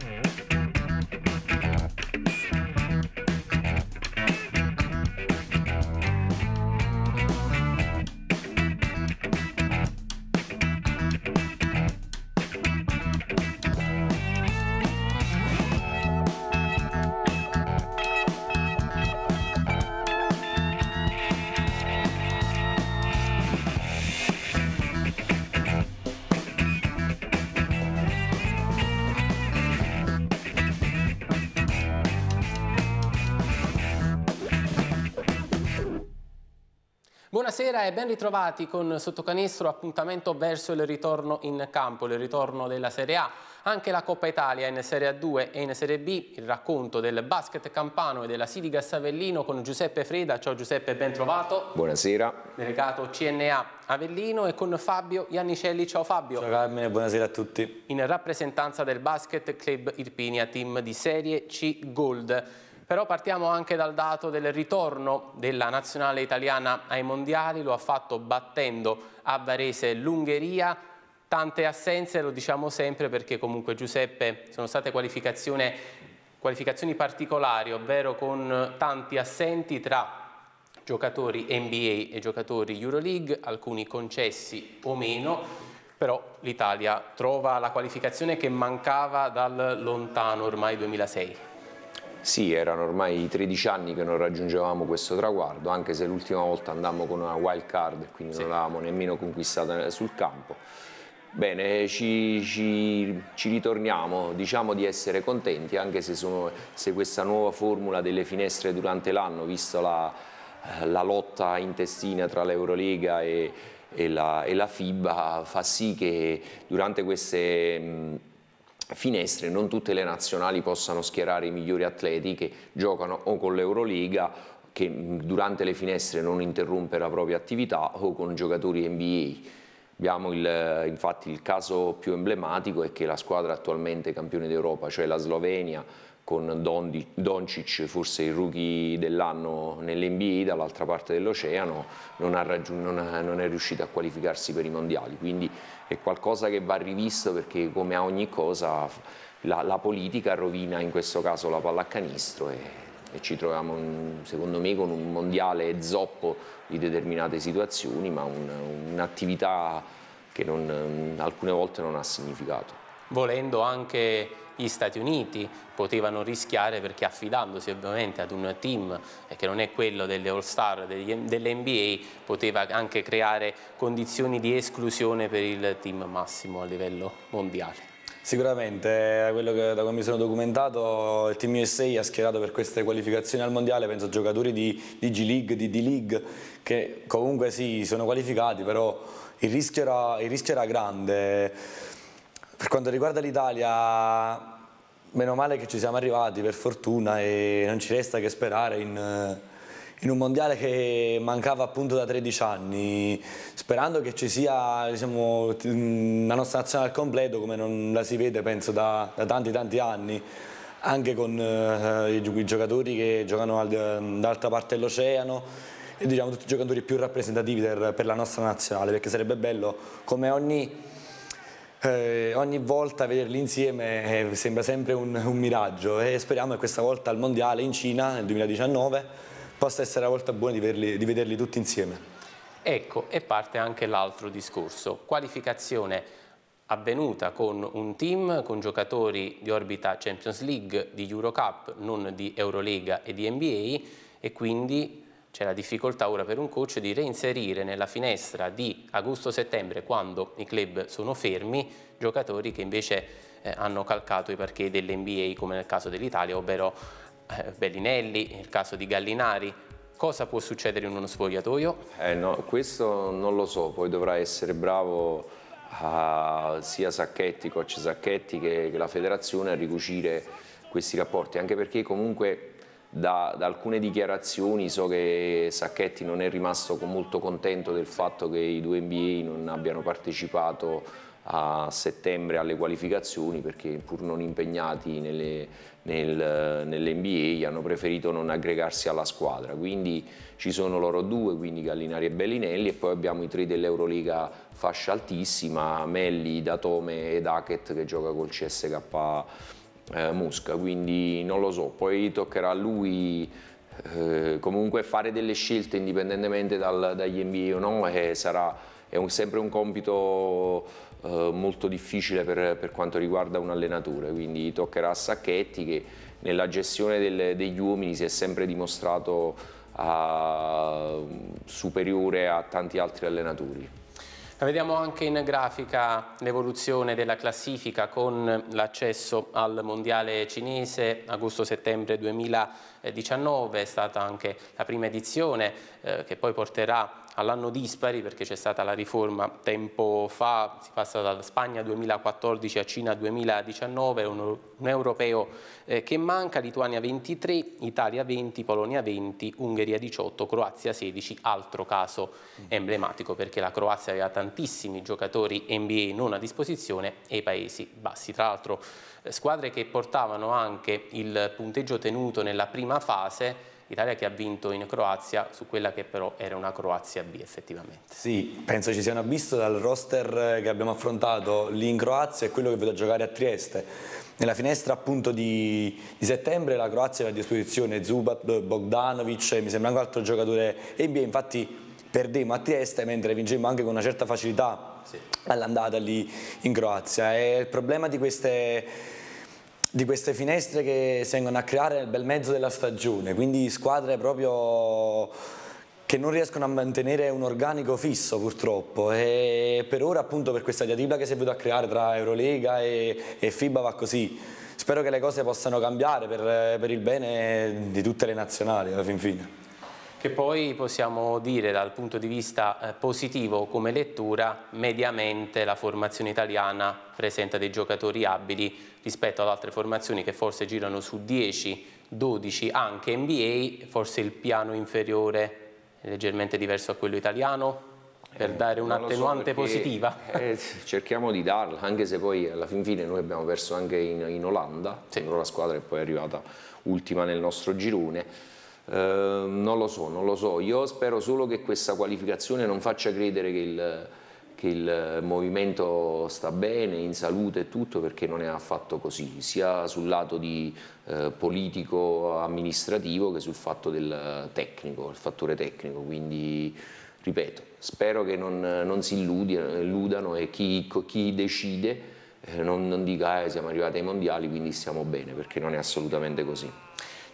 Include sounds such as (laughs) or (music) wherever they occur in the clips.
Bye. Mm-hmm. Buonasera e ben ritrovati con Sottocanestro appuntamento verso il ritorno in campo, il ritorno della Serie A. Anche la Coppa Italia in Serie A2 e in Serie B, il racconto del basket campano e della Sidiga Savellino con Giuseppe Freda. Ciao Giuseppe, ben trovato. Buonasera. Delegato CNA Avellino e con Fabio Iannicelli. Ciao Fabio. Ciao Carmine, buonasera a tutti. In rappresentanza del Basket Club Irpinia, team di Serie C Gold. Però partiamo anche dal dato del ritorno della nazionale italiana ai mondiali, lo ha fatto battendo a Varese l'Ungheria, tante assenze, lo diciamo sempre perché comunque Giuseppe sono state qualificazioni particolari, ovvero con tanti assenti tra giocatori NBA e giocatori Euroleague, alcuni concessi o meno, però l'Italia trova la qualificazione che mancava dal lontano ormai 2006. Sì, erano ormai 13 anni che non raggiungevamo questo traguardo, anche se l'ultima volta andammo con una wild card e quindi sì. non l'avevamo nemmeno conquistata eh, sul campo. Bene, ci, ci, ci, ritorniamo, diciamo di essere contenti anche se, sono, se questa nuova formula delle finestre durante l'anno, visto la, eh, la, lotta intestina tra l'Eurolega e, e, e, la, FIBA, fa sì che durante queste... Mh, mm, finestre, non tutte le nazionali possano schierare i migliori atleti che giocano o con l'Euroliga che durante le finestre non interrompe la propria attività o con giocatori NBA. Abbiamo il, infatti il caso più emblematico è che la squadra attualmente campione d'Europa, cioè la Slovenia, con Dondi, Doncic forse il rookie dell'anno nell'NBA dall'altra parte dell'oceano non, non, non, è riuscito a qualificarsi per i mondiali quindi è qualcosa che va rivisto perché come a ogni cosa la, la politica rovina in questo caso la pallacanistro e, e ci troviamo in, secondo me con un mondiale zoppo di determinate situazioni ma un'attività che non, alcune volte non ha significato volendo anche gli Stati Uniti potevano rischiare perché affidandosi ovviamente ad un team eh, che non è quello delle All-Star dell'NBA poteva anche creare condizioni di esclusione per il team massimo a livello mondiale. Sicuramente, eh, che, da come mi sono documentato, il Team USA ha schierato per queste qualificazioni al Mondiale, penso giocatori di, di G-League, di D-League, che comunque sì, sono qualificati, però il rischio era, il rischio era grande. Per quanto riguarda l'Italia, meno male che ci siamo arrivati per fortuna e non ci resta che sperare in, in un mondiale che mancava appunto da 13 anni, sperando che ci sia diciamo, la nostra nazionale al completo come non la si vede penso da, da tanti tanti anni anche con eh, i, giocatori che giocano dall'altra parte dell'oceano e diciamo tutti i giocatori più rappresentativi per, per la nostra nazionale perché sarebbe bello come ogni eh, ogni volta vederli insieme eh, sembra sempre un, un miraggio e speriamo che questa volta al Mondiale in Cina nel 2019 possa essere la volta buona di vederli, di vederli tutti insieme. Ecco, e parte anche l'altro discorso, qualificazione avvenuta con un team, con giocatori di orbita Champions League, di Eurocup, non di Eurolega e di NBA e quindi c'è la difficoltà ora per un coach di reinserire nella finestra di agosto-settembre, quando i club sono fermi, giocatori che invece eh, hanno calcato i parquet dell'NBA, come nel caso dell'Italia, ovvero eh, Bellinelli, nel caso di Gallinari. Cosa può succedere in uno spogliatoio? Eh no, questo non lo so, poi dovrà essere bravo a, sia Sacchetti, coach Sacchetti, che, che la federazione a ricucire questi rapporti, anche perché comunque da, da, alcune dichiarazioni so che Sacchetti non è rimasto molto contento del fatto che i due NBA non abbiano partecipato a settembre alle qualificazioni perché pur non impegnati nelle, nel, nell'NBA hanno preferito non aggregarsi alla squadra quindi ci sono loro due quindi Gallinari e Bellinelli e poi abbiamo i tre dell'Euroliga fascia altissima Melli, Datome ed Hackett che gioca col CSK eh, Musca, quindi non lo so, poi toccherà a lui eh, comunque fare delle scelte indipendentemente dal, dagli NBA o no, e eh, sarà è un, sempre un compito eh, molto difficile per, per, quanto riguarda un allenatore, quindi toccherà a Sacchetti che nella gestione del, degli uomini si è sempre dimostrato a, ah, superiore a tanti altri allenatori. Vediamo anche in grafica l'evoluzione della classifica con l'accesso al mondiale cinese agosto-settembre 2019, è stata anche la prima edizione eh, che poi porterà all'anno dispari perché c'è stata la riforma tempo fa, si passa da Spagna 2014 a Cina 2019, un, un europeo eh, che manca, Lituania 23, Italia 20, Polonia 20, Ungheria 18, Croazia 16, altro caso emblematico perché la Croazia aveva tantissimi giocatori NBA non a disposizione e i Paesi Bassi, tra l'altro eh, squadre che portavano anche il punteggio tenuto nella prima fase l'Italia che ha vinto in Croazia su quella che però era una Croazia B effettivamente. Sì, penso ci siano un dal roster che abbiamo affrontato lì in Croazia e quello che vedo giocare a Trieste. Nella finestra appunto di, di settembre la Croazia aveva a disposizione Zubat, Bogdanovic, e mi sembra anche un altro giocatore NBA, infatti perdemmo a Trieste mentre vincemmo anche con una certa facilità sì. all'andata lì in Croazia. E il problema di queste di queste finestre che si vengono a creare nel bel mezzo della stagione, quindi squadre proprio che non riescono a mantenere un organico fisso purtroppo e per ora appunto per questa diatriba che si è venuta a creare tra Eurolega e, e FIBA va così. Spero che le cose possano cambiare per, per il bene di tutte le nazionali alla fin fine che poi possiamo dire dal punto di vista eh, positivo come lettura, mediamente la formazione italiana presenta dei giocatori abili rispetto ad altre formazioni che forse girano su 10, 12, anche NBA, forse il piano inferiore è leggermente diverso a quello italiano, per eh, dare un'attenuante so positiva. Eh, cerchiamo di darla, anche se poi alla fin fine noi abbiamo perso anche in, in Olanda, sì. la squadra che poi è arrivata ultima nel nostro girone Ehm, non lo so, non lo so. Io spero solo che questa qualificazione non faccia credere che il, che il movimento sta bene, in salute e tutto, perché non è affatto così, sia sul lato di eh, politico-amministrativo che sul fatto del tecnico, il fattore tecnico. Quindi, ripeto, spero che non, non si illudano e chi, chi decide eh, non, non dica che eh, siamo arrivati ai mondiali quindi stiamo bene, perché non è assolutamente così.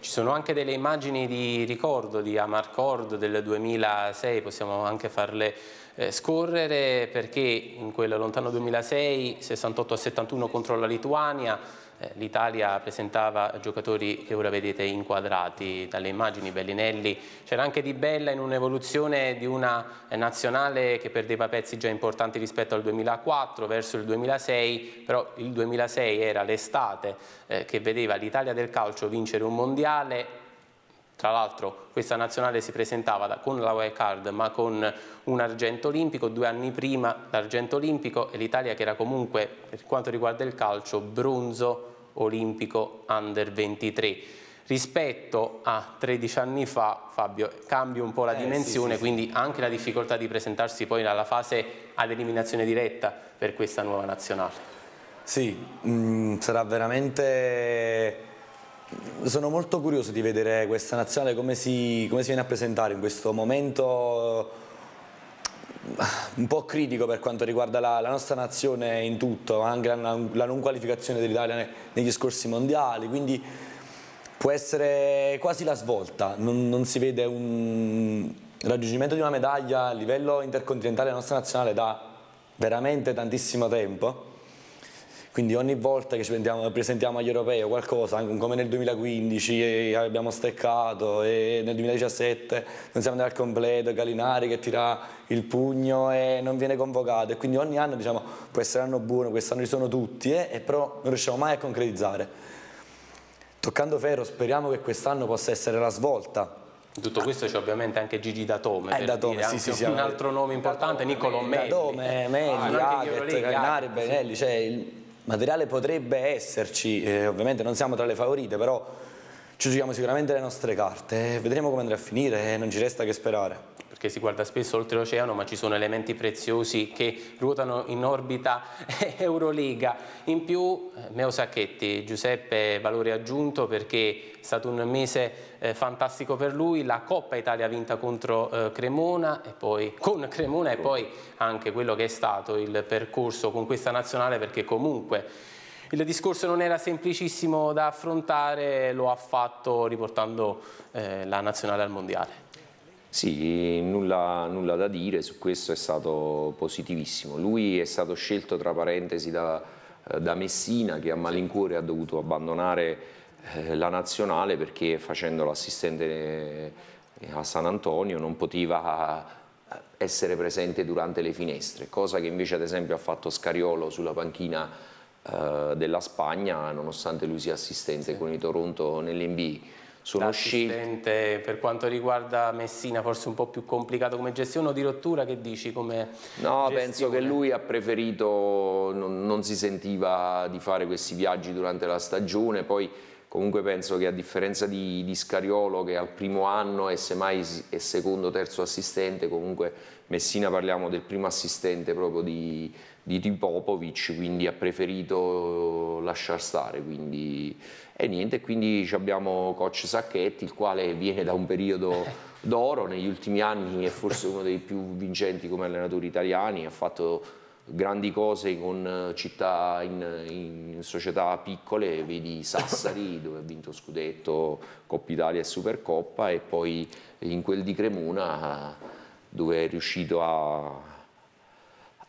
Ci sono anche delle immagini di ricordo di Amarcord del 2006, possiamo anche farle eh, scorrere perché in quel lontano 2006 68 71 contro la Lituania eh, l'Italia presentava giocatori che ora vedete inquadrati dalle immagini, Bellinelli, c'era anche Di Bella in un'evoluzione di una nazionale che perdeva pezzi già importanti rispetto al 2004 verso il 2006, però il 2006 era l'estate eh, che vedeva l'Italia del calcio vincere un mondiale, tra l'altro questa nazionale si presentava da, con la wildcard ma con un argento olimpico, due anni prima l'argento olimpico e l'Italia che era comunque per quanto riguarda il calcio bronzo olimpico under 23 rispetto a 13 anni fa, Fabio, cambia un po' la eh, dimensione, sì, sì, quindi sì. anche la difficoltà di presentarsi poi alla fase ad eliminazione diretta per questa nuova nazionale. Sì, mh, mm, sarà veramente sono molto curioso di vedere questa nazionale come si, come si viene a presentare in questo momento un po' critico per quanto riguarda la, la nostra nazione in tutto, anche la, la non qualificazione dell'Italia negli scorsi mondiali, quindi può essere quasi la svolta, non, non si vede un raggiungimento di una medaglia a livello intercontinentale della nostra nazionale da veramente tantissimo tempo quindi ogni volta che ci presentiamo agli europei o qualcosa, come nel 2015 abbiamo steccato e nel 2017 non siamo andati al completo, Galinari che tira il pugno e non viene convocato e quindi ogni anno diciamo questo è l'anno buono, quest'anno ci sono tutti eh, e però non riusciamo mai a concretizzare. Toccando ferro speriamo che quest'anno possa essere la svolta tutto questo c'è ovviamente anche Gigi Datome, eh, Datome dire, sì, sì, sì, un altro nome importante, Datome, Nicolo Melli. Datome, ah, Melli, ah, Adet, Carinari, Benelli, cioè il, materiale potrebbe esserci, eh, ovviamente non siamo tra le favorite, però ci giochiamo sicuramente le nostre carte, eh. vedremo come andrà a finire e eh. non ci resta che sperare perché si guarda spesso oltreoceano ma ci sono elementi preziosi che ruotano in orbita eh, Euroliga. In più Meo Sacchetti, Giuseppe valore aggiunto perché è stato un mese eh, fantastico per lui, la Coppa Italia vinta contro eh, Cremona e poi con Cremona e poi anche quello che è stato il percorso con questa nazionale perché comunque il discorso non era semplicissimo da affrontare, lo ha fatto riportando eh, la nazionale al mondiale. Sì, nulla, nulla, da dire, su questo è stato positivissimo. Lui è stato scelto, tra parentesi, da, eh, da Messina, che a malincuore ha dovuto abbandonare eh, la nazionale perché facendo l'assistente eh, a San Antonio non poteva essere presente durante le finestre, cosa che invece ad esempio ha fatto Scariolo sulla panchina eh, della Spagna, nonostante lui sia assistente sì. con i Toronto nell'NBA. Sono assistente per quanto riguarda Messina, forse un po' più complicato come gestione o di rottura, che dici? Come no, gestione? penso che lui ha preferito, non, non si sentiva di fare questi viaggi durante la stagione, poi comunque penso che a differenza di, di, Scariolo che al primo anno è semmai è secondo terzo assistente comunque Messina parliamo del primo assistente proprio di, di Tipopovic, quindi ha preferito lasciar stare. Quindi, e niente, quindi abbiamo coach Sacchetti, il quale viene da un periodo (laughs) d'oro, negli ultimi anni è forse uno dei più vincenti come allenatori italiani, ha fatto grandi cose con città in, in, società piccole, vedi Sassari (laughs) dove ha vinto Scudetto, Coppa Italia e Supercoppa e poi in quel di Cremona dove è riuscito a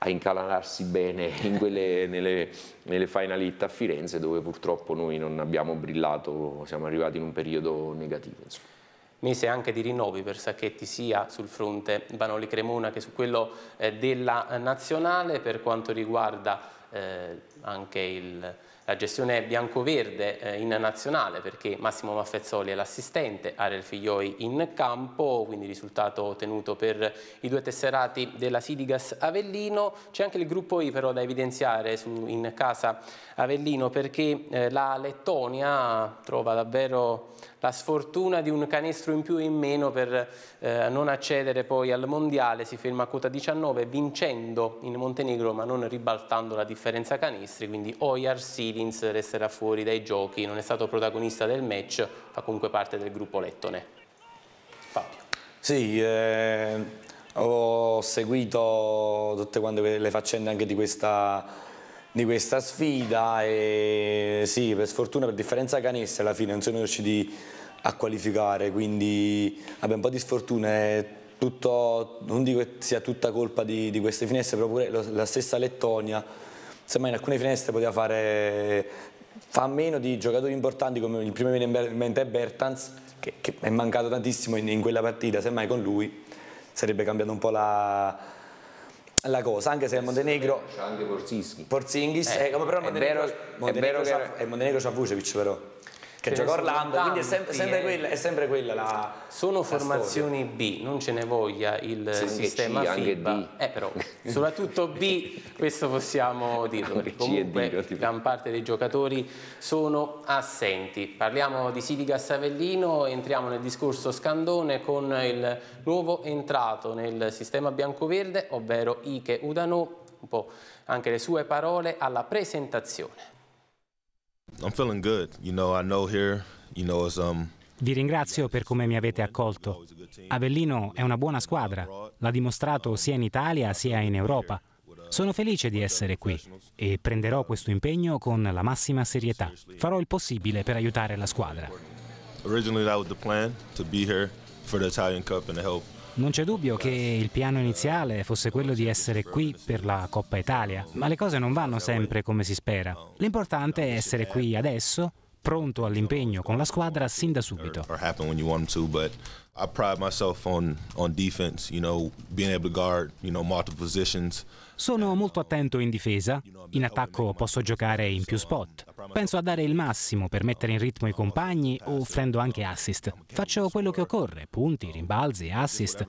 a incalanarsi bene (laughs) in quelle, nelle, nelle final hit a Firenze dove purtroppo noi non abbiamo brillato, siamo arrivati in un periodo negativo. Insomma. Mese anche di rinnovi per Sacchetti sia sul fronte Banoli Cremona che su quello eh, della nazionale per quanto riguarda eh, anche il la gestione bianco-verde eh, in nazionale perché Massimo Maffezzoli è l'assistente, Ariel Figlioi in campo, quindi risultato ottenuto per i due tesserati della Sidigas Avellino. C'è anche il gruppo I però da evidenziare su, in casa Avellino perché eh, la Lettonia trova davvero la sfortuna di un canestro in più e in meno per eh, non accedere poi al mondiale, si ferma a quota 19 vincendo in Montenegro ma non ribaltando la differenza canestri, quindi Oyar Silins resterà fuori dai giochi, non è stato protagonista del match, fa comunque parte del gruppo Lettone. Fabio. Sì, eh, ho seguito tutte le faccende anche di questa di questa sfida e sì, per sfortuna per differenza canestri alla fine non sono riusciti a qualificare, quindi abbiamo un po' di sfortuna, è tutto, non dico che sia tutta colpa di, di queste finestre, però pure la stessa Lettonia, semmai in alcune finestre poteva fare fa meno di giocatori importanti come il primo che viene in mente è Bertans che, che è mancato tantissimo in, in quella partita, semmai con lui sarebbe cambiato un po' la, la cosa, anche se il Montenegro... C'è anche Porzinghi. Porzinghi, eh, eh, però Montenegro, vero, Montenegro, è vero che... Eh, Montenegro c'ha Vucevic però che cioè, gioca Orlando, quindi è sempre, sempre eh. quella, è sempre quella la Sono la formazioni storia. B, non ce ne voglia il sì, sistema C, FIBA, eh, però, soprattutto B, (laughs) questo possiamo dirlo, anche comunque D, gran parte dei giocatori sono assenti. Parliamo di Sivica Savellino, entriamo nel discorso Scandone con il nuovo entrato nel sistema bianco-verde, ovvero Ike Udano, un po' anche le sue parole alla presentazione. Vi ringrazio per come mi avete accolto. Avellino è una buona squadra, l'ha dimostrato sia in Italia sia in Europa. Sono felice di essere qui e prenderò questo impegno con la massima serietà. Farò il possibile per aiutare la squadra. Originally that was the plan to be here for the Italian Cup and to help non c'è dubbio che il piano iniziale fosse quello di essere qui per la Coppa Italia, ma le cose non vanno sempre come si spera. L'importante è essere qui adesso, pronto all'impegno con la squadra sin da subito. I pride myself on, on defense, you know, being able to guard, you know, multiple positions. Sono molto attento in difesa, in attacco posso giocare in più spot. Penso a dare il massimo per mettere in ritmo i compagni, offrendo anche assist. Faccio quello che occorre, punti, rimbalzi, assist.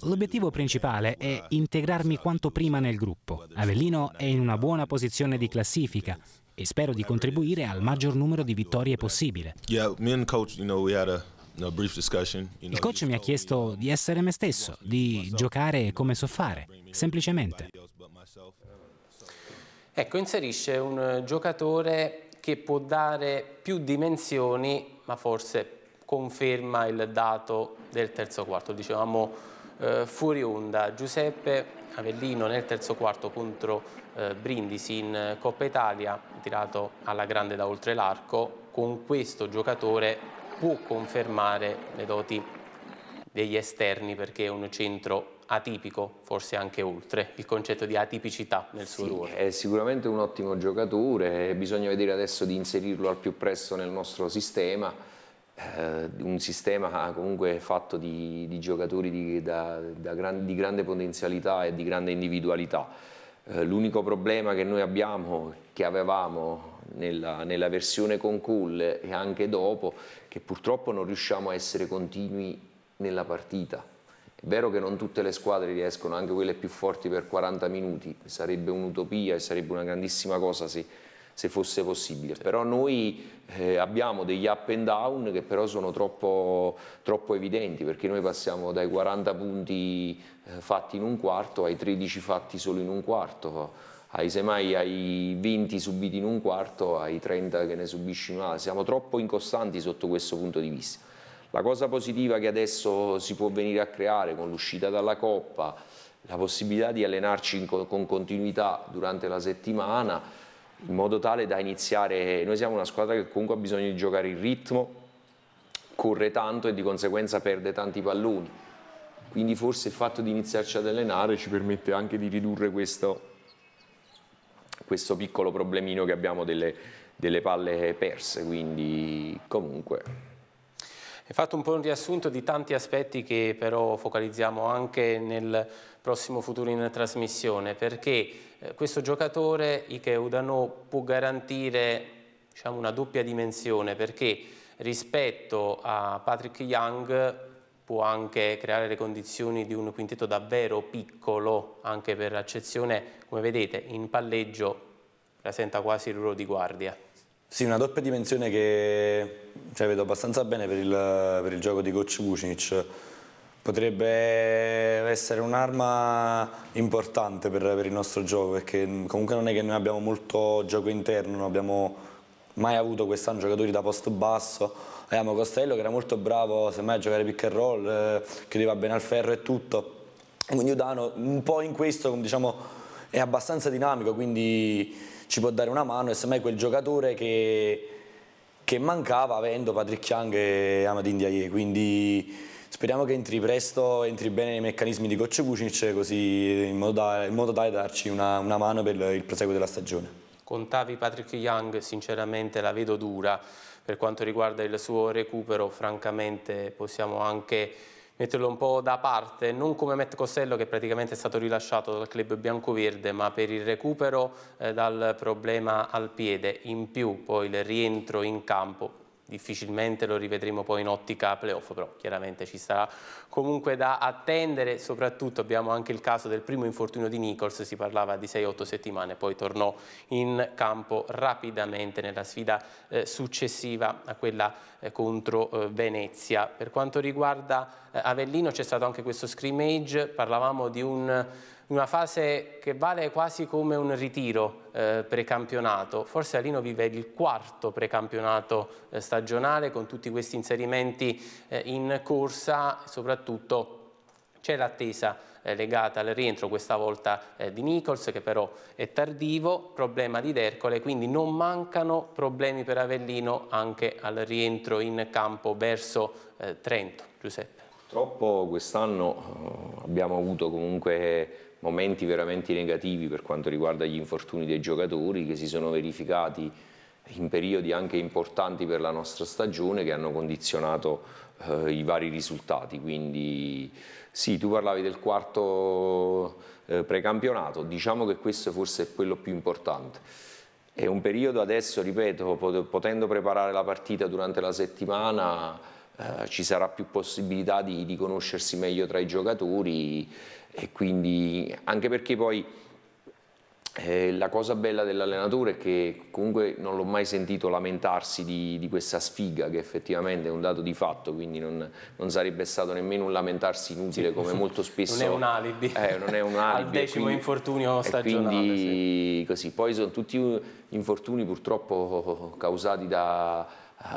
L'obiettivo principale è integrarmi quanto prima nel gruppo. Avellino è in una buona posizione di classifica e spero di contribuire al maggior numero di vittorie possibile. Il coach mi ha chiesto di essere me stesso, di giocare come so fare, semplicemente. Ecco, inserisce un giocatore che può dare più dimensioni, ma forse conferma il dato del terzo quarto. Dicevamo eh, fuori onda, Giuseppe Avellino nel terzo quarto contro eh, Brindisi in eh, Coppa Italia, tirato alla grande da oltre l'arco, con questo giocatore può confermare le doti degli esterni perché è un centro atipico, forse anche oltre, il concetto di atipicità nel suo sì, ruolo. È sicuramente un ottimo giocatore, eh, bisogna vedere adesso di inserirlo al più presto nel nostro sistema, eh, un sistema comunque fatto di, di giocatori di, da, da gran, di, grande potenzialità e di grande individualità. Eh, L'unico problema che noi abbiamo, che avevamo nella, nella, versione con Cool e anche dopo, che purtroppo non riusciamo a essere continui nella partita è Vero che non tutte le squadre riescono, anche quelle più forti per 40 minuti, sarebbe un'utopia e sarebbe una grandissima cosa se, se fosse possibile. Però noi eh, abbiamo degli up and down che però sono troppo, troppo evidenti, perché noi passiamo dai 40 punti eh, fatti in un quarto ai 13 fatti solo in un quarto Hai semmai ai 20 subiti in un quarto, ai 30 che ne subisci una. Siamo troppo incostanti sotto questo punto di vista. La cosa positiva che adesso si può venire a creare con l'uscita dalla Coppa, la possibilità di allenarci co con continuità durante la settimana, in modo tale da iniziare, noi siamo una squadra che comunque ha bisogno di giocare in ritmo, corre tanto e di conseguenza perde tanti palloni, quindi forse il fatto di iniziarci ad allenare ci permette anche di ridurre questo, questo piccolo problemino che abbiamo delle, delle palle perse, quindi comunque hai fatto un po' un riassunto di tanti aspetti che però focalizziamo anche nel prossimo futuro in trasmissione, perché eh, questo giocatore, Ike Udano, può garantire diciamo, una doppia dimensione, perché rispetto a Patrick Young può anche creare le condizioni di un quintetto davvero piccolo anche per accezione, come vedete in palleggio presenta quasi il ruolo di guardia. Sì, una doppia dimensione che cioè, vedo abbastanza bene per il, per il gioco di coach Vucinic. Potrebbe essere un'arma importante per, per, il nostro gioco, perché comunque non è che noi abbiamo molto gioco interno, non abbiamo mai avuto quest'anno giocatori da posto basso. Abbiamo Costello che era molto bravo, semmai a giocare pick and roll, eh, chiudeva bene al ferro e tutto. Quindi Udano un po' in questo diciamo, è abbastanza dinamico, quindi ci può dare una mano e semmai quel giocatore che, che mancava avendo Patrick Young e Amad Indiaye, quindi speriamo che entri presto, entri bene nei meccanismi di Coach Kucinic così in modo, da, in modo tale da darci una, una mano per il proseguo della stagione. Contavi Patrick Young, sinceramente la vedo dura per quanto riguarda il suo recupero, francamente possiamo anche metterlo un po' da parte, non come Matt Costello che praticamente è stato rilasciato dal club bianco-verde, ma per il recupero eh, dal problema al piede, in più poi il rientro in campo difficilmente lo rivedremo poi in ottica playoff, però chiaramente ci sarà comunque da attendere, soprattutto abbiamo anche il caso del primo infortunio di Nichols, si parlava di 6-8 settimane, poi tornò in campo rapidamente nella sfida eh, successiva a quella eh, contro eh, Venezia. Per quanto riguarda eh, Avellino c'è stato anche questo scrimmage, parlavamo di un una fase che vale quasi come un ritiro eh, precampionato. Forse Alino vive il quarto precampionato eh, stagionale con tutti questi inserimenti eh, in corsa, soprattutto c'è l'attesa eh, legata al rientro questa volta eh, di Nichols che però è tardivo, problema di Dercole, quindi non mancano problemi per Avellino anche al rientro in campo verso eh, Trento. Giuseppe. Purtroppo quest'anno abbiamo avuto comunque momenti veramente negativi per quanto riguarda gli infortuni dei giocatori che si sono verificati in periodi anche importanti per la nostra stagione che hanno condizionato eh, i vari risultati. Quindi sì, tu parlavi del quarto eh, precampionato, diciamo che questo forse è quello più importante. È un periodo adesso, ripeto, potendo preparare la partita durante la settimana eh, ci sarà più possibilità di, di conoscersi meglio tra i giocatori e quindi anche perché poi eh, la cosa bella dell'allenatore è che comunque non l'ho mai sentito lamentarsi di, di, questa sfiga che effettivamente è un dato di fatto, quindi non, non sarebbe stato nemmeno un lamentarsi inutile sì, come (laughs) molto spesso... Non è un alibi, eh, non è un alibi al decimo quindi, infortunio stagionale. Quindi sì. così, poi sono tutti infortuni purtroppo causati da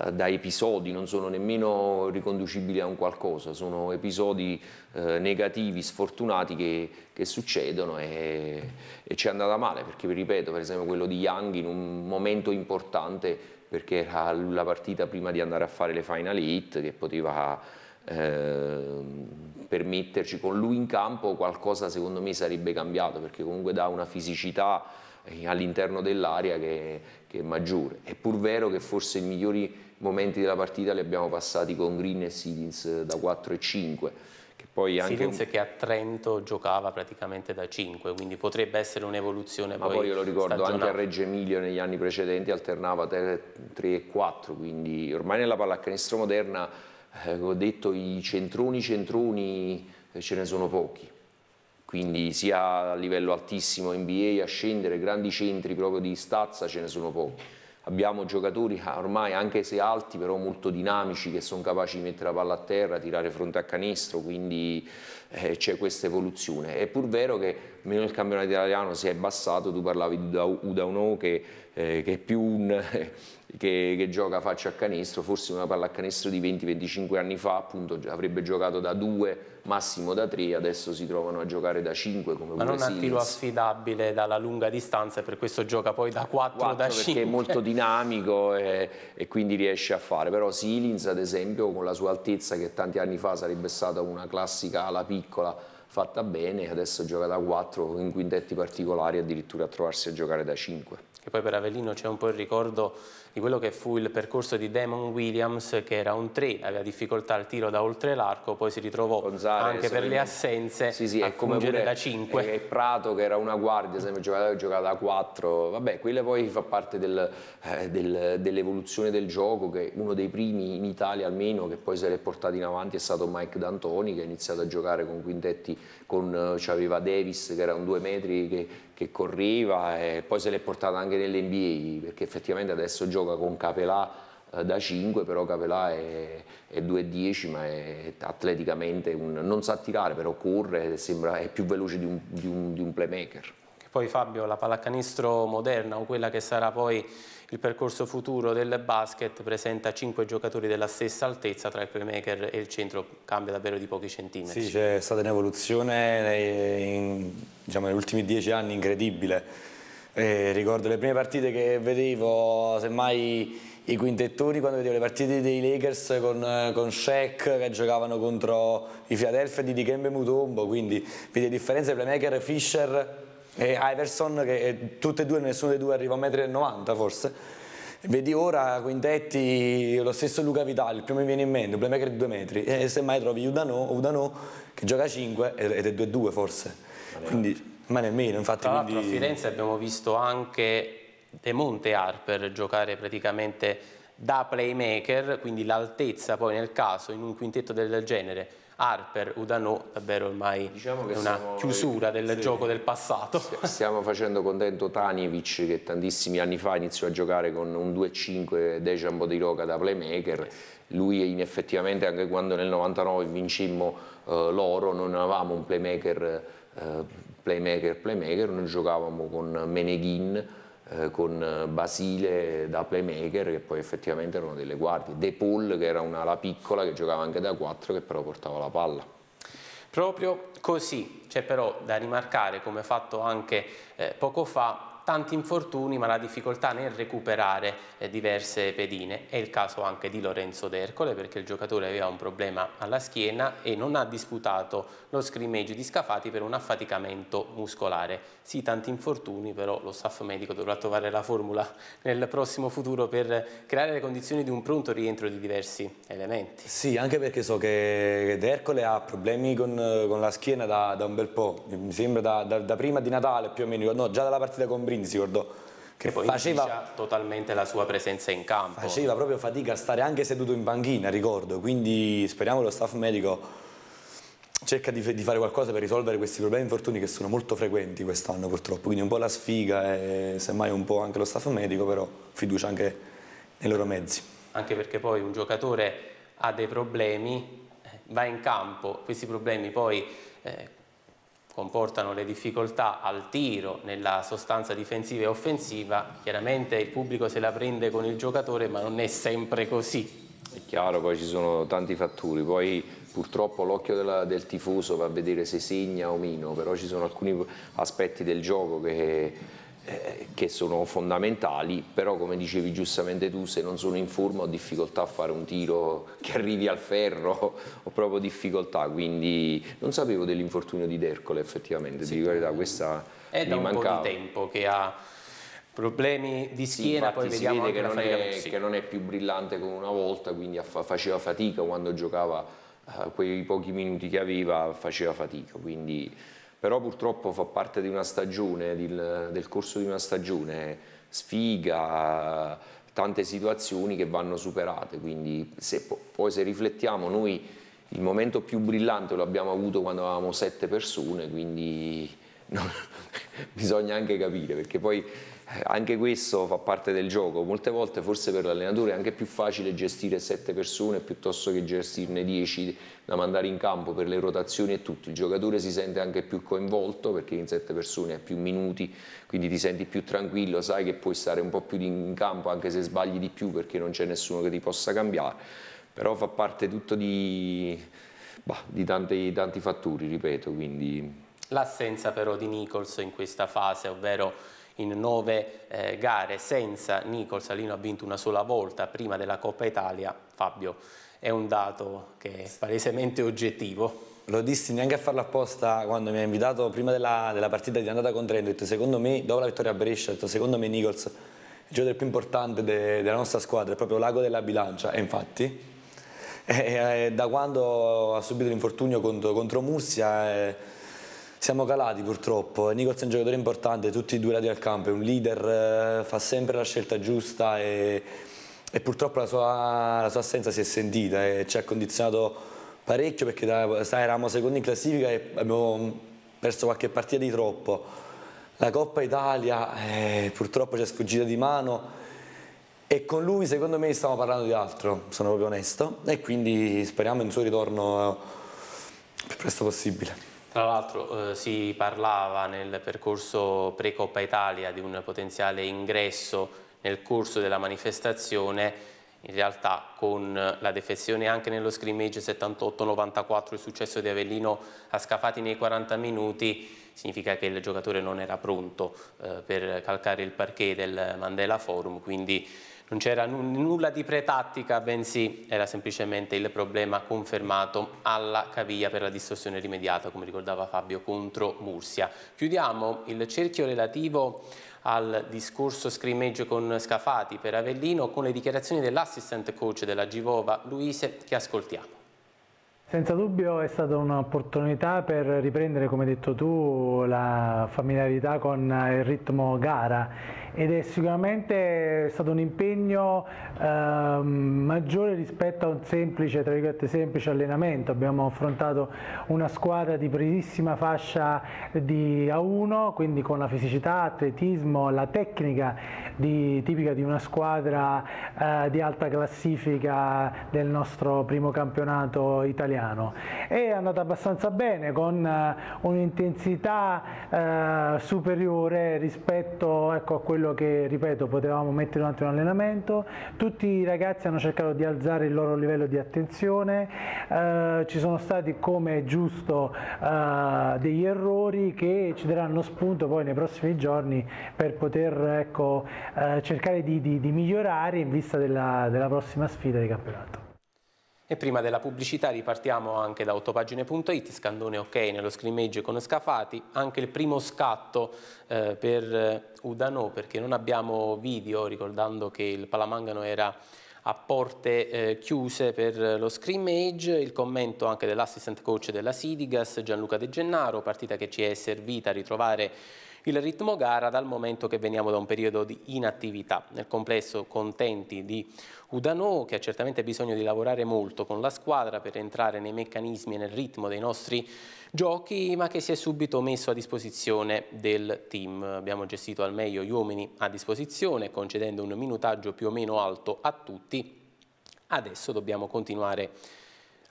eh, da episodi, non sono nemmeno riconducibili a un qualcosa, sono episodi eh, negativi, sfortunati che, che succedono e, e ci è andata male, perché ripeto, per esempio quello di Young in un momento importante, perché era la partita prima di andare a fare le Final hit, che poteva eh, permetterci con lui in campo qualcosa secondo me sarebbe cambiato, perché comunque dà una fisicità eh, all'interno dell'area che, che è maggiore. È pur vero che forse i migliori momenti della partita li abbiamo passati con Green e Sidins eh, da 4 e 5. Che poi anche Sidins un... che a Trento giocava praticamente da 5, quindi potrebbe essere un'evoluzione. Ma poi, poi io lo ricordo stagionale. anche a Reggio Emilio negli anni precedenti alternava 3 e 4, quindi ormai nella pallacanestro moderna, eh, ho detto, i centroni centroni eh, ce ne sono pochi quindi sia a livello altissimo NBA a scendere, grandi centri proprio di stazza ce ne sono pochi. Abbiamo giocatori ah, ormai anche se alti però molto dinamici che sono capaci di mettere la palla a terra, tirare fronte a canestro, quindi eh, c'è questa evoluzione. È pur vero che meno il campionato italiano si è abbassato, tu parlavi di Udauno che, eh, che è più un... (laughs) Che, che, gioca faccia a canestro, forse una palla a canestro di 20-25 anni fa appunto avrebbe giocato da due Massimo da 3, adesso si trovano a giocare da 5 come Ma non è un tiro affidabile dalla lunga distanza e per questo gioca poi da 4, 4 da perché 5. perché è molto (laughs) dinamico e, e, quindi riesce a fare, però Silins ad esempio con la sua altezza che tanti anni fa sarebbe stata una classica ala piccola fatta bene, adesso gioca da 4 in quintetti particolari addirittura a trovarsi a giocare da 5. e poi per Avellino c'è un po' il ricordo di quello che fu il percorso di Damon Williams che era un 3, aveva difficoltà al tiro da oltre l'arco, poi si ritrovò Gonzalez, anche per le assenze sì, sì, a fungere da 5. E Prato che era una guardia, sempre giocatore che giocava da 4, vabbè, quella poi fa parte del, eh, del, dell'evoluzione del gioco che uno dei primi in Italia almeno che poi se l'è portato in avanti è stato Mike D'Antoni che ha iniziato a giocare con quintetti, con, eh, cioè aveva Davis che era un 2 metri che, che correva e poi se l'è portato anche nell'NBA perché effettivamente adesso gioca gioca con Capelà eh, da 5, però Capelà è, è 2-10 ma è atleticamente, un, non sa tirare, però corre, sembra, è più veloce di un, di un, di un playmaker. Che poi Fabio, la pallacanestro moderna o quella che sarà poi il percorso futuro del basket presenta 5 giocatori della stessa altezza tra il playmaker e il centro, cambia davvero di pochi centimetri. Sì, c'è stata un'evoluzione diciamo, negli ultimi 10 anni incredibile eh, ricordo le prime partite che vedevo, semmai i quintettoni, quando vedevo le partite dei Lakers con, con Shaq che giocavano contro i Philadelphia di Dikembe Mutombo, quindi vedi differenze playmaker Fisher e Iverson che eh, tutte e due, nessuno dei due arriva a 1,90 m forse. Vedi ora quintetti, lo stesso Luca Vitali, il primo mi viene in mente, un playmaker di 2 metri, e semmai trovi Udano, Udano che gioca 5 ed è 2-2 forse. Quindi, ma nemmeno, infatti. Tra l'altro quindi... a Firenze abbiamo visto anche De Monte Harper giocare praticamente da playmaker, quindi l'altezza poi nel caso, in un quintetto del genere, Harper, Udano, davvero ormai diciamo è una chiusura del sì. gioco del passato. Stiamo facendo contento Tanievic che tantissimi anni fa iniziò a giocare con un 2-5 Dejan di da playmaker. Lui ineffettivamente anche quando nel 99 vincimmo eh, l'oro non avevamo un playmaker eh, playmaker, playmaker, noi giocavamo con Meneghin, eh, con Basile da playmaker che poi effettivamente erano delle guardie, De Paul che era un'ala piccola che giocava anche da 4 che però portava la palla. Proprio così, c'è cioè, però da rimarcare come fatto anche eh, poco fa tanti infortuni ma la difficoltà nel recuperare eh, diverse pedine. È il caso anche di Lorenzo D'Ercole perché il giocatore aveva un problema alla schiena e non ha disputato lo scrimmage di Scafati per un affaticamento muscolare. Sì, tanti infortuni, però lo staff medico dovrà trovare la formula nel prossimo futuro per creare le condizioni di un pronto rientro di diversi elementi. Sì, anche perché so che D'Ercole ha problemi con, con la schiena da, da, un bel po', mi sembra da, da, da, prima di Natale più o meno, no, già dalla partita con Brindisi quindi si ricordò che, poi faceva totalmente la sua presenza in campo. Faceva proprio fatica a stare anche seduto in banchina, ricordo, quindi speriamo lo staff medico cerca di, di, fare qualcosa per risolvere questi problemi infortuni che sono molto frequenti quest'anno purtroppo, quindi un po' la sfiga e semmai un po' anche lo staff medico, però fiducia anche nei loro mezzi. Anche perché poi un giocatore ha dei problemi, eh, va in campo, questi problemi poi eh, comportano le difficoltà al tiro nella sostanza difensiva e offensiva, chiaramente il pubblico se la prende con il giocatore ma non è sempre così. È chiaro, poi ci sono tanti fattori, poi purtroppo l'occhio del tifoso va a vedere se segna o meno, però ci sono alcuni aspetti del gioco che eh, che sono fondamentali, però come dicevi giustamente tu, se non sono in forma ho difficoltà a fare un tiro che arrivi al ferro, (laughs) ho proprio difficoltà, quindi non sapevo dell'infortunio di Dercole effettivamente, sì, di verità questa è mi da un mancava. po' di tempo che ha problemi di schiena, sì, poi vediamo che non, è, che non, è, più brillante come una volta, quindi faceva fatica quando giocava eh, quei pochi minuti che aveva, faceva fatica, quindi però purtroppo fa parte di una stagione, del, del corso di una stagione, sfiga, tante situazioni che vanno superate, quindi se, poi se riflettiamo noi il momento più brillante lo abbiamo avuto quando avevamo sette persone, quindi (laughs) non, bisogna anche capire perché poi eh, anche questo fa parte del gioco, molte volte forse per l'allenatore è anche più facile gestire sette persone piuttosto che gestirne dieci da mandare in campo per le rotazioni e tutto, il giocatore si sente anche più coinvolto perché in sette persone ha più minuti, quindi ti senti più tranquillo, sai che puoi stare un po' più in campo anche se sbagli di più perché non c'è nessuno che ti possa cambiare, però fa parte tutto di, bah, di tanti, tanti fattori, ripeto, quindi... L'assenza però di Nichols in questa fase, ovvero in nove eh, gare senza Nichols, Alino ha vinto una sola volta prima della Coppa Italia, Fabio è un dato che è palesemente oggettivo lo dissi neanche a farlo apposta quando mi ha invitato prima della, della partita di andata contro Trento, detto secondo me, dopo la vittoria a Brescia, detto secondo me Nichols il giocatore più importante de, della nostra squadra, è proprio l'ago della bilancia, e infatti e, (laughs) e, eh, eh, da quando ha subito l'infortunio contro, contro Mursia eh, siamo calati purtroppo. Eh, Nicoz è un giocatore importante, tutti e due lati al campo, è un leader, eh, fa sempre la scelta giusta e, e purtroppo la sua, la sua, assenza si è sentita e ci ha condizionato parecchio perché da, eravamo secondi in classifica e abbiamo perso qualche partita di troppo. La Coppa Italia eh, purtroppo ci è sfuggita di mano e con lui secondo me stiamo parlando di altro, sono proprio onesto, e quindi speriamo in suo ritorno il più presto possibile. Tra l'altro eh, si parlava nel percorso pre-Coppa Italia di un potenziale ingresso nel corso della manifestazione, in realtà con la defezione anche nello scrimmage 78-94, il successo di Avellino a Scafati nei 40 minuti, significa che il giocatore non era pronto eh, per calcare il parquet del Mandela Forum, quindi non c'era nulla di pretattica, bensì era semplicemente il problema confermato alla caviglia per la distorsione rimediata, come ricordava Fabio, contro Mursia. Chiudiamo il cerchio relativo al discorso scrimeggio con Scafati per Avellino con le dichiarazioni dell'assistant coach della Givova, Luise, che ascoltiamo. Senza dubbio è stata un'opportunità per riprendere, come hai detto tu, la familiarità con il ritmo gara ed è sicuramente stato un impegno eh, maggiore rispetto a un semplice, semplice, allenamento. Abbiamo affrontato una squadra di primissima fascia di A1, quindi con la fisicità, atletismo, la tecnica di, tipica di una squadra eh, di alta classifica del nostro primo campionato italiano. È andata abbastanza bene con eh, un'intensità eh, superiore rispetto ecco, a quello quello che, ripeto, potevamo mettere durante un allenamento. Tutti i ragazzi hanno cercato di alzare il loro livello di attenzione, eh, ci sono stati, come è giusto, eh, degli errori che ci daranno spunto poi nei prossimi giorni per poter ecco, eh, cercare di, di, di, migliorare in vista della, della prossima sfida di campionato. E prima della pubblicità ripartiamo anche da autopagine.it, scandone ok nello scrimmage con Scafati, anche il primo scatto eh, per Udano perché non abbiamo video, ricordando che il Palamangano era a porte eh, chiuse per lo scrimmage, il commento anche dell'assistant coach della Sidigas Gianluca De Gennaro, partita che ci è servita a ritrovare il ritmo gara dal momento che veniamo da un periodo di inattività. Nel complesso contenti di Udano che ha certamente bisogno di lavorare molto con la squadra per entrare nei meccanismi e nel ritmo dei nostri giochi ma che si è subito messo a disposizione del team. Abbiamo gestito al meglio gli uomini a disposizione concedendo un minutaggio più o meno alto a tutti. Adesso dobbiamo continuare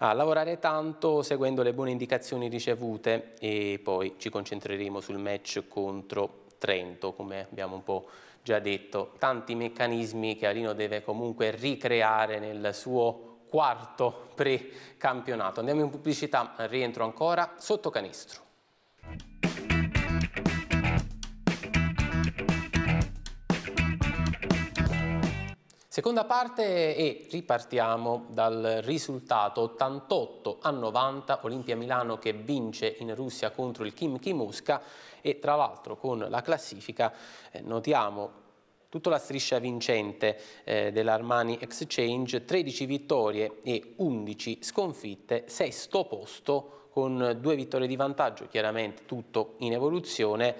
a lavorare tanto seguendo le buone indicazioni ricevute e poi ci concentreremo sul match contro Trento, come abbiamo un po' già detto. Tanti meccanismi che Alino deve comunque ricreare nel suo quarto pre-campionato. Andiamo in pubblicità, rientro ancora sotto canestro. Seconda parte e ripartiamo dal risultato 88 a 90 Olimpia Milano che vince in Russia contro il Kim Ki Mosca e tra l'altro con la classifica eh, notiamo tutta la striscia vincente eh, dell'Armani Exchange, 13 vittorie e 11 sconfitte, sesto posto con due vittorie di vantaggio, chiaramente tutto in evoluzione,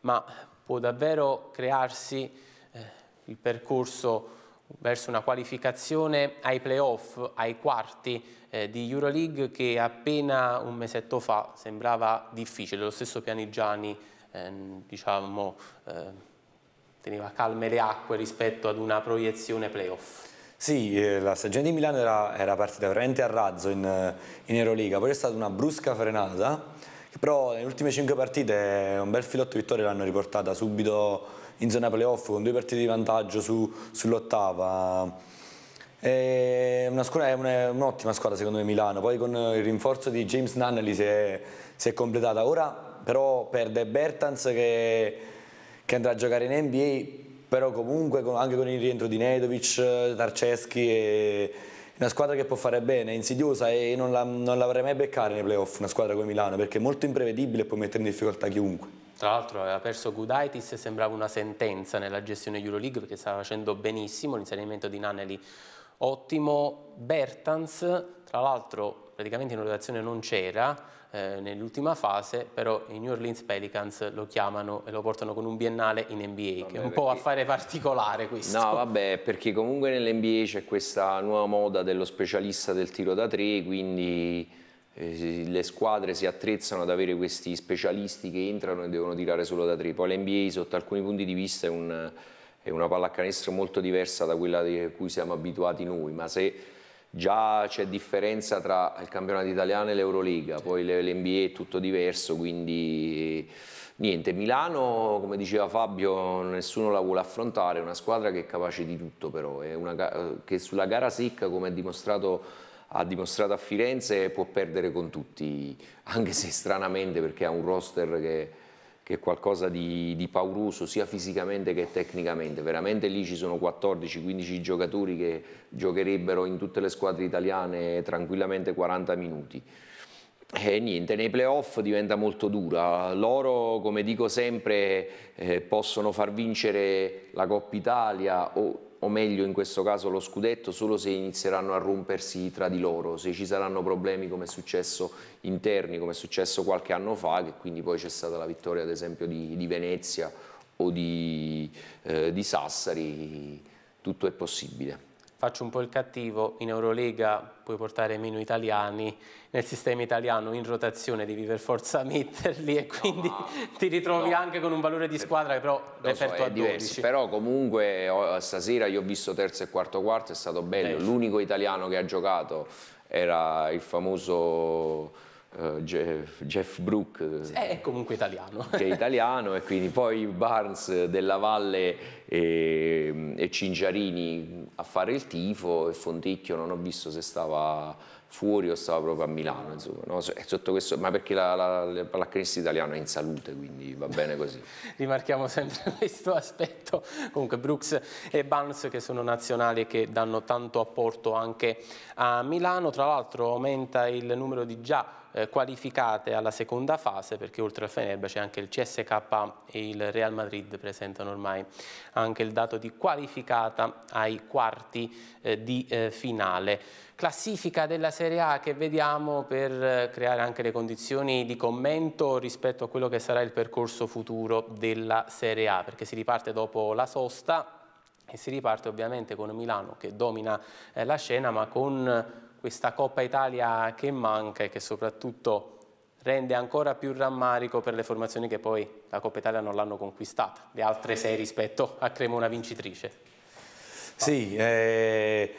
ma può davvero crearsi eh, il percorso verso una qualificazione ai playoff, ai quarti eh, di Euroleague che appena un mesetto fa sembrava difficile. Lo stesso Pianigiani eh, diciamo, eh, teneva calme le acque rispetto ad una proiezione playoff. Sì, eh, la stagione di Milano era, era partita veramente a razzo in, in Euroliga, poi è stata una brusca frenata, però le ultime 5 partite un bel filotto vittoria l'hanno riportata subito in zona playoff con due partite di vantaggio su, sull'ottava. È, scuola, è un'ottima squadra secondo me Milano, poi con il rinforzo di James Nunnally si è, si è completata. Ora però perde Bertans che, che, andrà a giocare in NBA, però comunque anche con il rientro di Nedovic, Tarceschi è una squadra che può fare bene, è insidiosa e non l'avrei la mai beccare nei playoff, una squadra come Milano perché è molto imprevedibile e può mettere in difficoltà chiunque. Tra l'altro aveva perso Gudaitis, e sembrava una sentenza nella gestione Euroleague perché stava facendo benissimo, l'inserimento di Naneli ottimo, Bertans tra l'altro praticamente in rotazione non c'era eh, nell'ultima fase, però i New Orleans Pelicans lo chiamano e lo portano con un biennale in NBA, vabbè, che è un perché... po' affare particolare questo. No vabbè, perché comunque nell'NBA c'è questa nuova moda dello specialista del tiro da tre, quindi eh, le squadre si attrezzano ad avere questi specialisti che entrano e devono tirare solo da tre. Poi l'NBA sotto alcuni punti di vista è, un, è una pallacanestro molto diversa da quella a cui siamo abituati noi, ma se già c'è differenza tra il campionato italiano e l'Eurolega, poi l'NBA è tutto diverso, quindi eh, niente, Milano come diceva Fabio nessuno la vuole affrontare, è una squadra che è capace di tutto però, è una, eh, che sulla gara secca come ha dimostrato ha dimostrato a Firenze può perdere con tutti, anche se stranamente perché ha un roster che, che è qualcosa di, di, pauroso sia fisicamente che tecnicamente, veramente lì ci sono 14-15 giocatori che giocherebbero in tutte le squadre italiane tranquillamente 40 minuti. E niente, nei playoff diventa molto dura, loro come dico sempre eh, possono far vincere la Coppa Italia o o meglio in questo caso lo scudetto, solo se inizieranno a rompersi tra di loro, se ci saranno problemi come è successo interni, come è successo qualche anno fa, che quindi poi c'è stata la vittoria ad esempio di, di Venezia o di, eh, di Sassari, tutto è possibile faccio un po' il cattivo, in Eurolega puoi portare meno italiani, nel sistema italiano in rotazione devi per forza (laughs) metterli e quindi no, ti ritrovi no, anche con un valore di squadra che però referto so, a 12. Diverso, però comunque oh, stasera io ho visto terzo e quarto quarto, è stato bello, eh. l'unico italiano che ha giocato era il famoso eh, Jeff, Jeff Brook eh, è comunque italiano che è italiano e quindi poi Barnes della Valle e, e Cingiarini a fare il tifo e Fontecchio non ho visto se stava fuori o stava proprio a Milano, insomma, no? questo, ma perché la, la, la pallacanestro italiano è in salute, quindi va bene così. (laughs) Rimarchiamo sempre (laughs) questo aspetto, comunque Brooks e Barnes che sono nazionali e che danno tanto apporto anche a Milano, tra l'altro aumenta il numero di già eh, qualificate alla seconda fase perché oltre al Fenerba c'è anche il CSK e il Real Madrid presentano ormai anche il dato di qualificata ai quarti eh, di eh, finale classifica della Serie A che vediamo per eh, creare anche le condizioni di commento rispetto a quello che sarà il percorso futuro della Serie A, perché si riparte dopo la sosta e si riparte ovviamente con Milano che domina eh, la scena, ma con questa Coppa Italia che manca e che soprattutto rende ancora più rammarico per le formazioni che poi la Coppa Italia non l'hanno conquistata, le altre sei rispetto a Cremona vincitrice. Sì, eh,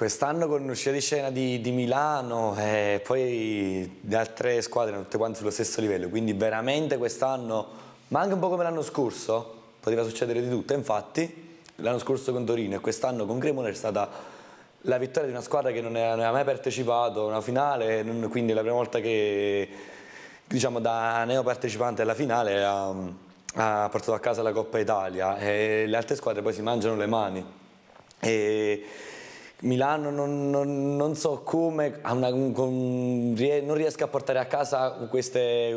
Quest'anno con l'uscita di scena di, di Milano e eh, poi le altre squadre tutte quante sullo stesso livello, quindi veramente quest'anno, ma anche un po' come l'anno scorso, poteva succedere di tutto, infatti l'anno scorso con Torino e quest'anno con Cremona è stata la vittoria di una squadra che non aveva mai partecipato a una finale, non, quindi è la prima volta che diciamo, da neo neopartecipante alla finale ha, ha, portato a casa la Coppa Italia e le altre squadre poi si mangiano le mani. E Milano non, non, non, so come, una, con, non riesco a portare a casa queste,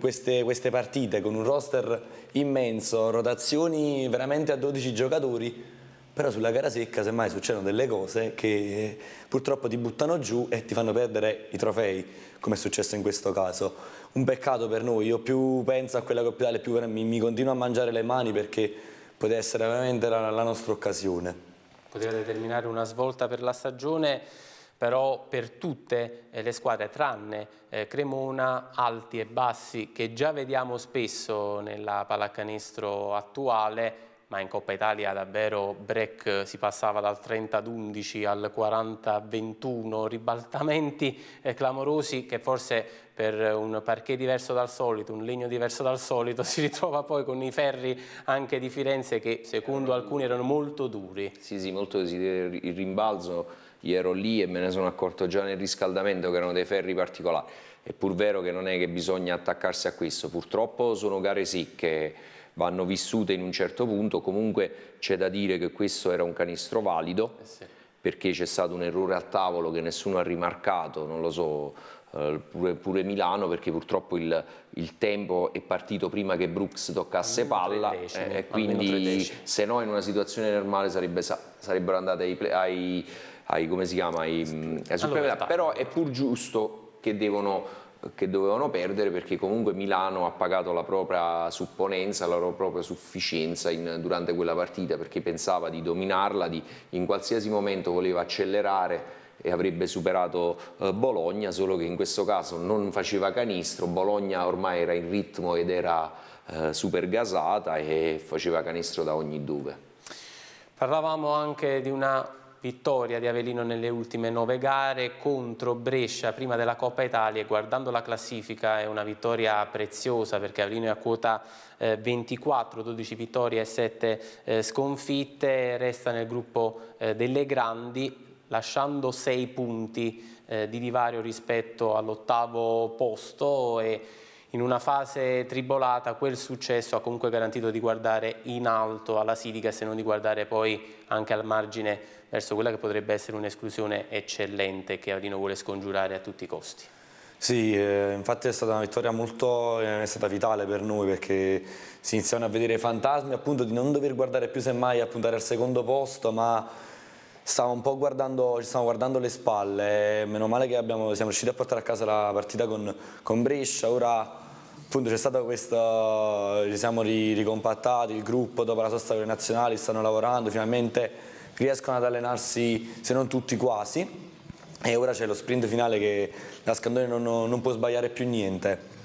queste, queste, partite con un roster immenso, rotazioni veramente a 12 giocatori, però sulla gara secca semmai succedono delle cose che purtroppo ti buttano giù e ti fanno perdere i trofei, come è successo in questo caso. Un peccato per noi, io più penso a quella Coppa più mi, mi continuo a mangiare le mani perché poteva essere veramente la, la nostra occasione poteva determinare una svolta per la stagione, però per tutte eh, le squadre tranne eh, Cremona, alti e bassi che già vediamo spesso nella pallacanestro attuale ma in Coppa Italia davvero break eh, si passava dal 30 ad 11 al 40 a 21, ribaltamenti eh, clamorosi che forse per un parquet diverso dal solito, un legno diverso dal solito, (laughs) si ritrova poi con i ferri anche di Firenze che secondo alcuni erano molto duri. Sì, sì, molto il rimbalzo io ero lì e me ne sono accorto già nel riscaldamento che erano dei ferri particolari. È pur vero che non è che bisogna attaccarsi a questo, purtroppo sono gare secche vanno vissute in un certo punto, comunque c'è da dire che questo era un canistro valido, eh sì. perché c'è stato un errore al tavolo che nessuno ha rimarcato, non lo so, eh, pure, pure, Milano, perché purtroppo il, il, tempo è partito prima che Brooks toccasse palla, eh, decimi, eh, quindi se no in una situazione normale sarebbe, sarebbero andate ai, ai, ai... come si chiama? Ai, ai allora, però è pur giusto che devono che dovevano perdere perché comunque Milano ha pagato la propria supponenza, la propria sufficienza in, durante quella partita perché pensava di dominarla, di, in qualsiasi momento voleva accelerare e avrebbe superato eh, Bologna, solo che in questo caso non faceva canistro, Bologna ormai era in ritmo ed era eh, super gasata e faceva canistro da ogni dove. Parlavamo anche di una vittoria di Avellino nelle ultime nove gare contro Brescia prima della Coppa Italia e guardando la classifica è una vittoria preziosa perché Avellino è a quota 24, eh, 12 vittorie e 7 eh, sconfitte, resta nel gruppo eh, delle grandi lasciando 6 punti di divario rispetto all'ottavo posto e in una fase tribolata quel successo ha comunque garantito di guardare in alto alla Sidica se non di guardare poi anche al margine verso quella che potrebbe essere un'esclusione eccellente che Avino vuole scongiurare a tutti i costi. Sì, eh, infatti è stata una vittoria molto eh, è stata vitale per noi perché si iniziano a vedere fantasmi appunto di non dover guardare più semmai a puntare al secondo posto ma stavo un po' guardando, ci stavo guardando le spalle, eh, meno male che abbiamo, siamo riusciti a portare a casa la partita con, con Brescia, ora appunto c'è stato questo, ci siamo ricompattati, il gruppo dopo la sosta nazionali stanno lavorando, finalmente riescono ad allenarsi se non tutti quasi e ora c'è lo sprint finale che la Scandone non, non può sbagliare più niente.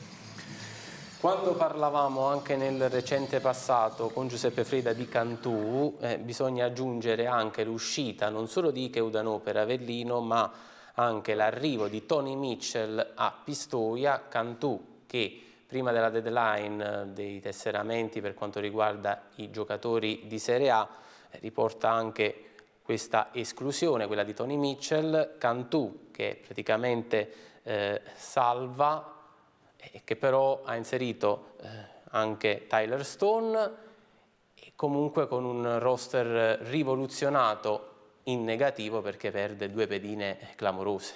Quando parlavamo anche nel recente passato con Giuseppe Freda di Cantù, eh, bisogna aggiungere anche l'uscita non solo di Cheudanò per Avellino, ma anche l'arrivo di Tony Mitchell a Pistoia, Cantù che prima della deadline eh, dei tesseramenti per quanto riguarda i giocatori di Serie A eh, riporta anche questa esclusione, quella di Tony Mitchell, Cantù che praticamente eh, salva e che però ha inserito eh, anche Tyler Stone e comunque con un roster rivoluzionato in negativo perché perde due pedine clamorose.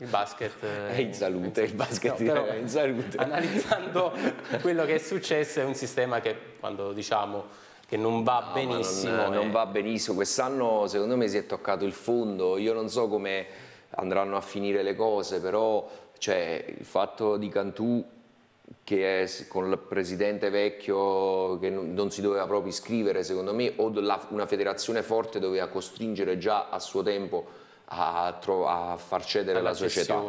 Il basket (laughs) è eh, in salute, il basket no, è in salute. Analizzando quello che è successo è un sistema che quando diciamo che non va no, benissimo. Non, eh. non va benissimo, quest'anno secondo me si è toccato il fondo, io non so come andranno a finire le cose, però cioè, il fatto di Cantù che è con il presidente vecchio che non si doveva proprio iscrivere secondo me o una federazione forte doveva costringere già a suo tempo a, a far cedere Alla la società.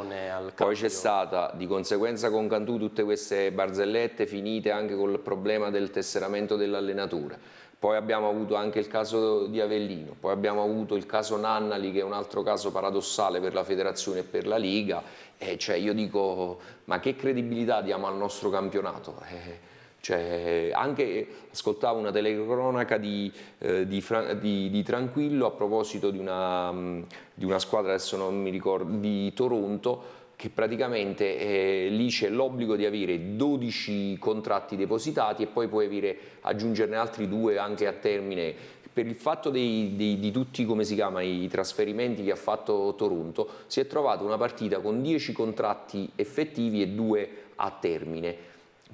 Poi c'è stata di conseguenza con Cantù tutte queste barzellette finite anche col problema del tesseramento dell'allenatore. Poi abbiamo avuto anche il caso di Avellino, poi abbiamo avuto il caso Nannali che è un altro caso paradossale per la federazione e per la Liga. E cioè io dico, ma che credibilità diamo al nostro campionato? Eh, cioè, anche ascoltavo una telecronaca di, eh, di, di, di Tranquillo a proposito una, mm, di una, squadra, adesso non mi ricordo, di Toronto, che praticamente eh, lì c'è l'obbligo di avere 12 contratti depositati e poi puoi avere, aggiungerne altri due anche a termine per il fatto dei, dei, di tutti chiama, i trasferimenti che ha fatto Toronto, si è trovata una partita con 10 contratti effettivi e 2 a termine.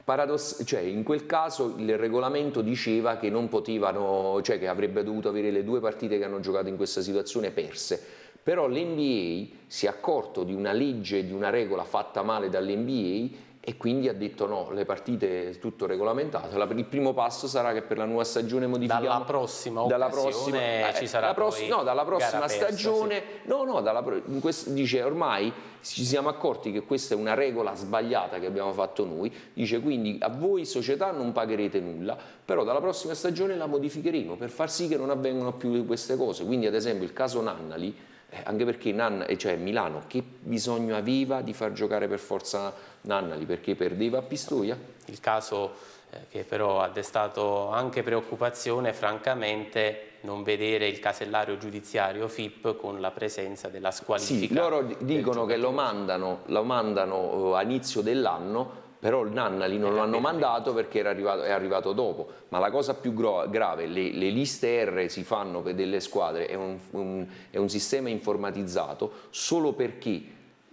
Paradoss- cioè, in quel caso il regolamento diceva che non potevano, cioè che avrebbe dovuto avere le due partite che hanno giocato in questa situazione perse. Però l'NBA si è accorto di una legge, di una regola fatta male dall'NBA e quindi ha detto no, le partite tutto regolamentato, il primo passo sarà che per la nuova stagione modifichiamo dalla prossima dalla prossima, eh, ci sarà eh, pross- no, dalla prossima stagione persa, sì. no no, dalla pro- questo, dice ormai ci siamo accorti che questa è una regola sbagliata che abbiamo fatto noi dice quindi a voi società non pagherete nulla però dalla prossima stagione la modificheremo per far sì che non avvengano più queste cose quindi ad esempio il caso Nannali eh, anche perché Nanna, eh, cioè Milano, che bisogno aveva di far giocare per forza Nannali perché perdeva a Pistoia? Il caso eh, che però ha destato anche preoccupazione, francamente non vedere il casellario giudiziario FIP con la presenza della squalifica. Sì, loro dicono che lo mandano, lo mandano eh, a inizio dell'anno però il Nannali non l'hanno mandato perché arrivato, è arrivato dopo, ma la cosa più grave, le, le, liste R si fanno per delle squadre, è un, un, è un sistema informatizzato solo perché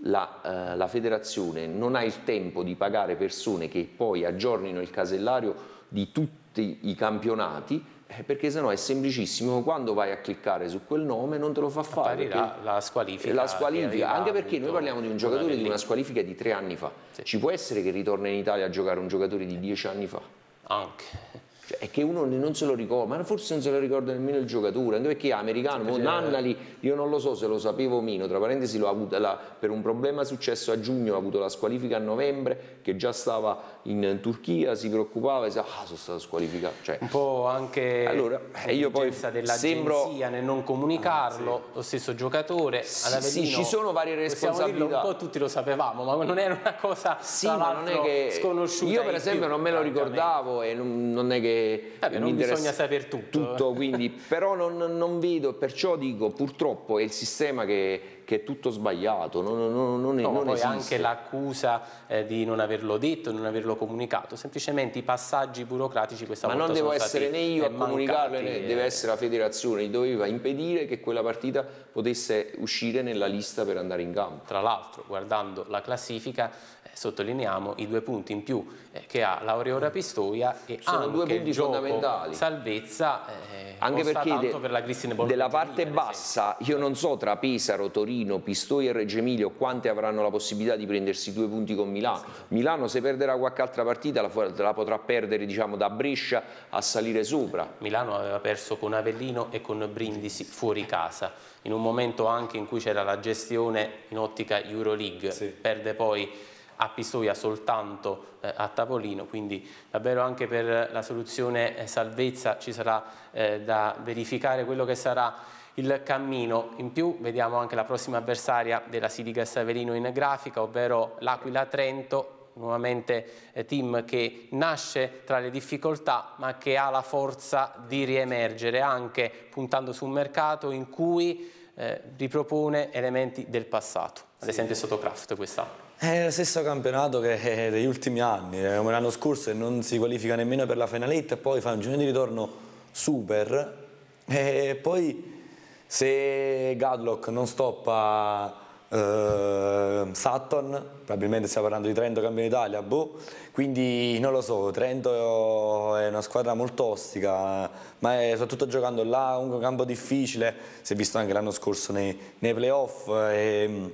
la, eh, la, federazione non ha il tempo di pagare persone che poi aggiornino il casellario di tutti i campionati eh, perché sennò è semplicissimo quando vai a cliccare su quel nome non te lo fa fare la squalifica, la squalifica anche perché noi parliamo di un giocatore di una squalifica di tre anni fa sì. ci può essere che ritorna in Italia a giocare un giocatore di dieci anni fa anche cioè, è che uno non se lo ricorda, ma forse non se lo ricorda nemmeno il giocatore, anche perché è americano, perché eh, certo. Nannali, io non lo so se lo sapevo meno, tra parentesi l'ho avuto la, per un problema successo a giugno, ha avuto la squalifica a novembre, che già stava in Turchia, si preoccupava e diceva, ah sono stato squalificato. Cioè, un po' anche allora, io poi dell'agenzia sembro... nel non comunicarlo, ah, sì. lo stesso giocatore, sì, sì, ci sono varie responsabilità. Dirlo, un po' tutti lo sapevamo, ma non era una cosa sì, non è che... sconosciuta. Io per esempio più, non me lo ricordavo e non, non è che Vabbè, non bisogna sapere tutto. tutto eh. quindi, (laughs) però non, non, vedo, perciò dico purtroppo è il sistema che, che è tutto sbagliato, non, non, non, no, non poi esiste. anche l'accusa eh, di non averlo detto, non averlo comunicato, semplicemente i passaggi burocratici questa Ma volta non devo essere né io eh, a comunicarlo, né eh. deve essere la federazione, doveva impedire che quella partita potesse uscire nella lista per andare in campo. Tra l'altro, guardando la classifica, sottolineiamo i due punti in più eh, che ha l'Aureola Pistoia e Sono due punti gioco, fondamentali. salvezza eh, anche perché de, per la Cristina Grissine della parte bassa io non so tra Pesaro, Torino, Pistoia e Reggio Emilio quante avranno la possibilità di prendersi due punti con Milano. Sì. Milano se perderà qualche altra partita la, la potrà perdere diciamo, da Brescia a salire sopra. Milano aveva perso con Avellino e con Brindisi fuori casa in un momento anche in cui c'era la gestione in ottica Euroleague, sì. perde poi a Pistoia soltanto eh, a tavolino, quindi davvero anche per la soluzione eh, salvezza ci sarà eh, da verificare quello che sarà il cammino. In più vediamo anche la prossima avversaria della Silica Saverino in grafica, ovvero l'Aquila Trento, nuovamente eh, team che nasce tra le difficoltà ma che ha la forza di riemergere anche puntando su un mercato in cui eh, ripropone elementi del passato, ad esempio Sotocraft quest'anno. È lo stesso campionato che eh, degli ultimi anni, come l'anno scorso e non si qualifica nemmeno per la finaletta e poi fa un giro di ritorno super e poi se Gadlock non stoppa eh, Sutton, probabilmente stiamo parlando di Trento campione d'Italia, boh, quindi non lo so, Trento è una squadra molto ostica, ma è, soprattutto giocando là, un campo difficile, si è visto anche l'anno scorso nei, nei playoff. E, ehm,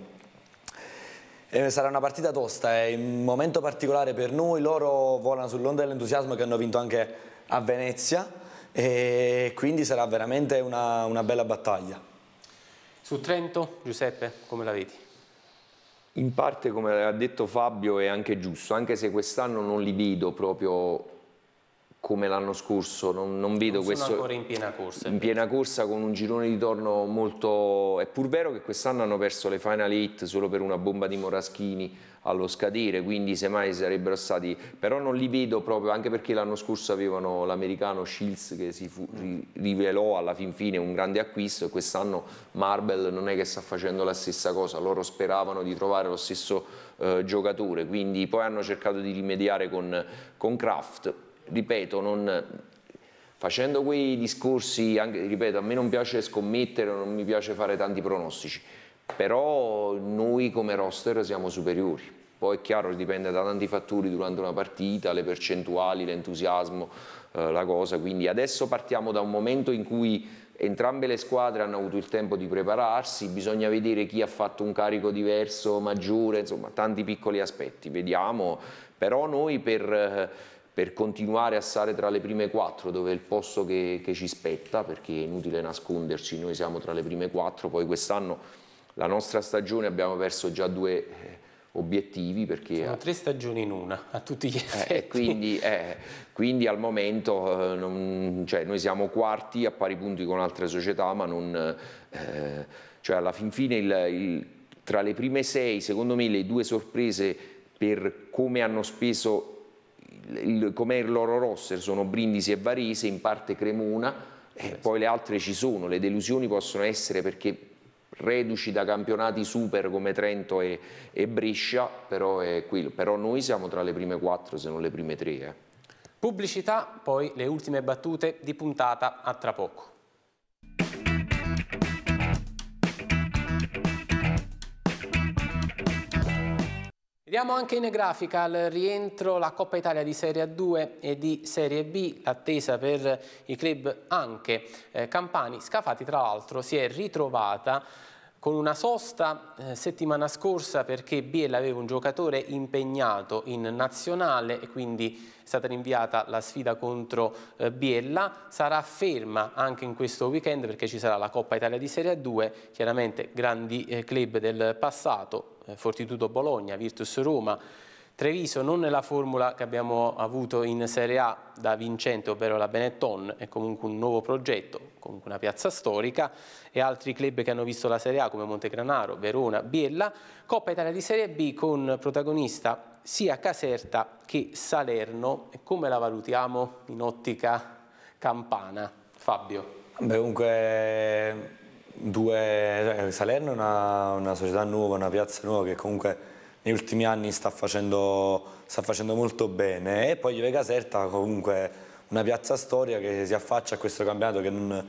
eh, sarà una partita tosta, è un momento particolare per noi, loro volano sull'onda dell'entusiasmo che hanno vinto anche a Venezia e quindi sarà veramente una, una bella battaglia. Su Trento, Giuseppe, come la vedi? In parte, come ha detto Fabio, è anche giusto, anche se quest'anno non li vedo proprio come l'anno scorso, non, non vedo non questo... Sono ancora in piena corsa. In piena corsa con un girone di torno molto... È pur vero che quest'anno hanno perso le Final 8 solo per una bomba di Moraschini allo scadere, quindi semmai sarebbero stati... Però non li vedo proprio, anche perché l'anno scorso avevano l'americano Shields che si fu... rivelò alla fin fine un grande acquisto e quest'anno Marble non è che sta facendo la stessa cosa, loro speravano di trovare lo stesso eh, giocatore, quindi poi hanno cercato di rimediare con, con Kraft ripeto, non, facendo quei discorsi, anche, ripeto, a me non piace scommettere, non mi piace fare tanti pronostici, però noi come roster siamo superiori. Poi è chiaro, dipende da tanti fattori durante una partita, le percentuali, l'entusiasmo, eh, la cosa. Quindi adesso partiamo da un momento in cui entrambe le squadre hanno avuto il tempo di prepararsi, bisogna vedere chi ha fatto un carico diverso, maggiore, insomma tanti piccoli aspetti. Vediamo, però noi per... Eh, per continuare a stare tra le prime quattro, dove è il posto che, che ci spetta, perché è inutile nasconderci, noi siamo tra le prime quattro, poi quest'anno la nostra stagione abbiamo perso già due eh, obiettivi perché sono tre stagioni in una a tutti gli eh, effetti eh, quindi, eh, quindi, al momento eh, non, cioè, noi siamo quarti a pari punti con altre società ma non eh, cioè alla fin fine il, il, tra le prime sei secondo me le due sorprese per come hanno speso com'è il loro roster, sono Brindisi e Varese, in parte Cremona, e certo. poi le altre ci sono, le delusioni possono essere perché reduci da campionati super come Trento e, e Brescia, però, però, noi siamo tra le prime quattro se non le prime tre. Eh. Pubblicità, poi le ultime battute di puntata a tra poco. Vediamo anche in grafica il rientro la Coppa Italia di Serie A2 e di Serie B, l'attesa per i club anche eh, Campani. Scafati tra l'altro si è ritrovata con una sosta eh, settimana scorsa perché Biel aveva un giocatore impegnato in nazionale e quindi è stata rinviata la sfida contro eh, Biella, sarà ferma anche in questo weekend perché ci sarà la Coppa Italia di Serie A2, chiaramente grandi eh, club del passato, eh, Fortitudo Bologna, Virtus Roma, Treviso non nella formula che abbiamo avuto in Serie A da vincente, ovvero la Benetton, è comunque un nuovo progetto, comunque una piazza storica, e altri club che hanno visto la Serie A come Montegranaro, Verona, Biella, Coppa Italia di Serie B con protagonista sia Caserta che Salerno. E come la valutiamo in ottica campana? Fabio. Beh, comunque due, eh, Salerno è una, una, società nuova, una piazza nuova che comunque negli ultimi anni sta facendo, sta facendo molto bene e poi Juve Caserta comunque una piazza storia che si affaccia a questo campionato che non,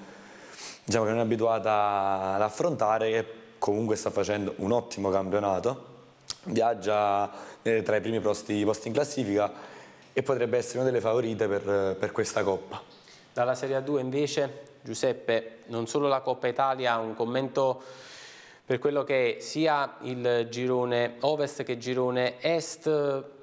diciamo che non è abituata ad affrontare che comunque sta facendo un ottimo campionato viaggia eh, tra i primi posti, posti in classifica e potrebbe essere una delle favorite per, per questa Coppa. Dalla Serie A2 invece Giuseppe, non solo la Coppa Italia, un commento per quello che è sia il girone ovest che girone est,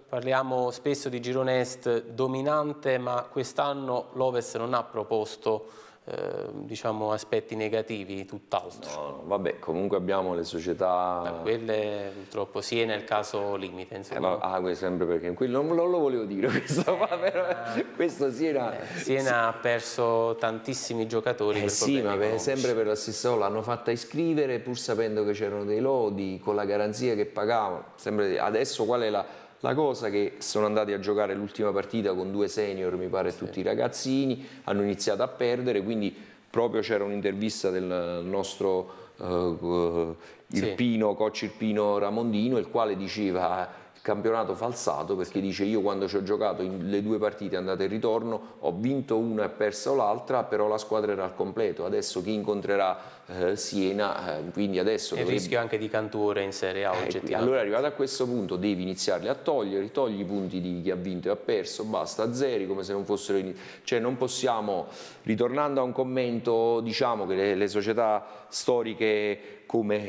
parliamo spesso di girone est dominante, ma quest'anno l'ovest non ha proposto Ehm, diciamo, aspetti negativi, tutt'altro. No, vabbè, comunque abbiamo le società... Da quelle purtroppo sì, è nel caso limite, insomma. Eh, ah, questo sempre perché... Non, non lo volevo dire, (laughs) questo, ma però, eh. questo Siena... Eh, Siena ha perso tantissimi giocatori eh, Sì, ma per, sempre per la stessa cosa, l'hanno fatta iscrivere pur sapendo che c'erano dei lodi, con la garanzia che pagavano. Sempre... Adesso qual è la la cosa che sono andati a giocare l'ultima partita con due senior, mi pare, sì. tutti i ragazzini, hanno iniziato a perdere, quindi proprio c'era un'intervista del nostro uh, eh, eh, Irpino, sì. coach Irpino Ramondino, il quale diceva campionato falsato perché dice io quando ci ho giocato le due partite andate e ritorno ho vinto una e perso l'altra però la squadra era al completo adesso chi incontrerà eh, Siena eh, quindi adesso e dovrebbe... rischio anche di Canture in Serie A eh, allora arrivato a questo punto devi iniziarli a togliere togli i punti di chi ha vinto e ha perso basta a zeri come se non fossero in... cioè non possiamo ritornando a un commento diciamo che le, le società storiche come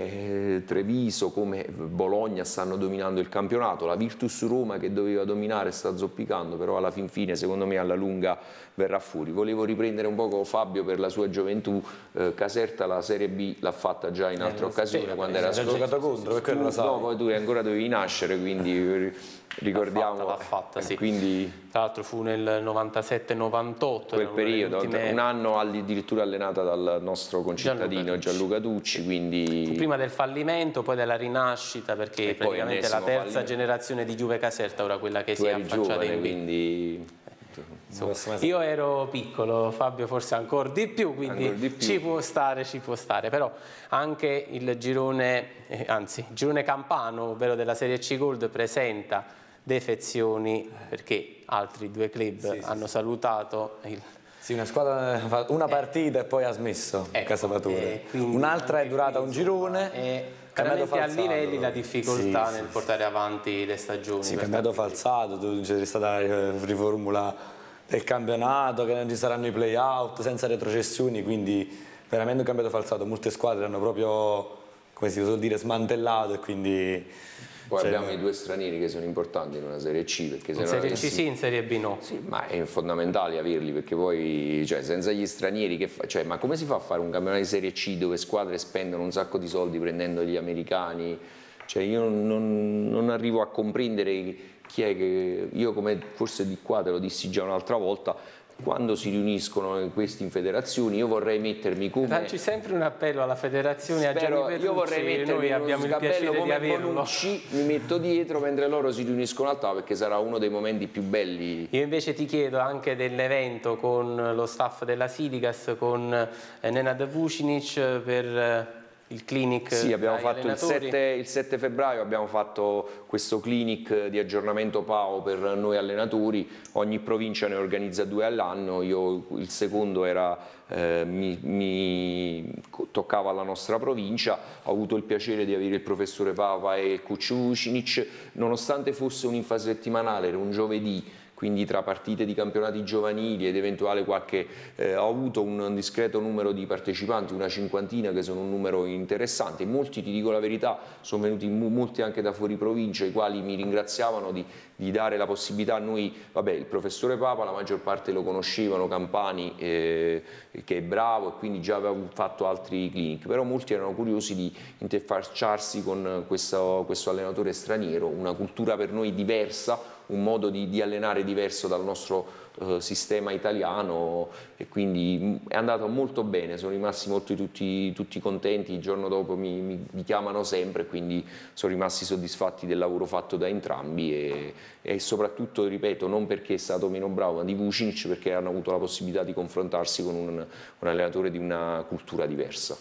eh, Treviso, come Bologna stanno dominando il campionato, la Virtus Roma che doveva dominare sta zoppicando, però alla fin fine secondo me alla lunga verrà fuori. Volevo riprendere un poco Fabio per la sua gioventù, eh, Caserta la Serie B l'ha fatta già in eh, altra eh, occasione quando era scorso. giocato contro, perché non lo sai. No, poi tu ancora dovevi nascere, quindi eh, ricordiamo. L'ha fatta, fatta eh, sì. Quindi, Tra l'altro fu nel 97-98. Quel periodo, ultime... Cioè, un anno addirittura allenata dal nostro concittadino Gianluca Ducci, Gianluca Ducci quindi... prima del fallimento, poi della rinascita, perché e praticamente la terza fallimento. generazione di Juve Caserta, ora quella che tu si è affacciata giovane, in B. quindi Certo. Insomma, io ero piccolo, Fabio forse ancora di più, quindi di più. ci può stare, ci può stare, però anche il girone, eh, anzi, il girone campano, ovvero della Serie C Gold, presenta defezioni eh. perché altri due club sì, hanno sì, salutato il sì, una squadra ha fatto una eh. partita e poi ha smesso ecco, Casavature. Eh, Un'altra è durata un girone. E... Eh, veramente a livelli la difficoltà sì, nel sì, portare sì. avanti le stagioni. Sì, cambiato falsato, c'è stata riformula del campionato, che non ci saranno i play-out, senza retrocessioni, quindi veramente un cambiato falsato. Molte squadre hanno proprio, come si usa dire, smantellato e quindi poi cioè, abbiamo i due stranieri che sono importanti in una Serie C. Perché se in Serie avessi... C sì, in Serie B no. Sì, ma è fondamentale averli perché poi, cioè, senza gli stranieri, che fa... cioè, ma come si fa a fare un campionato di Serie C dove squadre spendono un sacco di soldi prendendo gli americani? Cioè, io non, non arrivo a comprendere chi è che... Io come forse di qua te lo dissi già un'altra volta, quando si riuniscono questi in federazioni io vorrei mettermi come facci sempre un appello alla federazione Spero, a Gianni Bertucci io vorrei mettermi noi abbiamo il piacere di averlo Bonucci, mi metto dietro mentre loro si riuniscono al tavolo perché sarà uno dei momenti più belli io invece ti chiedo anche dell'evento con lo staff della Sidigas con eh, Nenad Vucinic per eh, il clinic Sì, abbiamo fatto il 7, il 7, febbraio abbiamo fatto questo clinic di aggiornamento PAO per noi allenatori, ogni provincia ne organizza due all'anno, io il secondo era, eh, mi, mi, toccava la nostra provincia, ho avuto il piacere di avere il professore Papa e Cucciucinic nonostante fosse un'infase settimanale era un giovedì, quindi tra partite di campionati giovanili ed eventuale qualche... Eh, ho avuto un discreto numero di partecipanti, una cinquantina che sono un numero interessante, molti ti dico la verità sono venuti molti anche da fuori provincia i quali mi ringraziavano di, di dare la possibilità a noi, vabbè il professore Papa la maggior parte lo conoscevano, Campani eh, che è bravo e quindi già aveva fatto altri clinic, però molti erano curiosi di interfacciarsi con questo, questo allenatore straniero, una cultura per noi diversa, un modo di, di allenare diverso dal nostro eh, sistema italiano e quindi mm, è andato molto bene, sono rimasti molto tutti, tutti contenti, il giorno dopo mi, mi, mi, chiamano sempre, quindi sono rimasti soddisfatti del lavoro fatto da entrambi e, e soprattutto, ripeto, non perché è stato meno bravo ma di Vucinic, perché hanno avuto la possibilità di confrontarsi con un, un allenatore di una cultura diversa.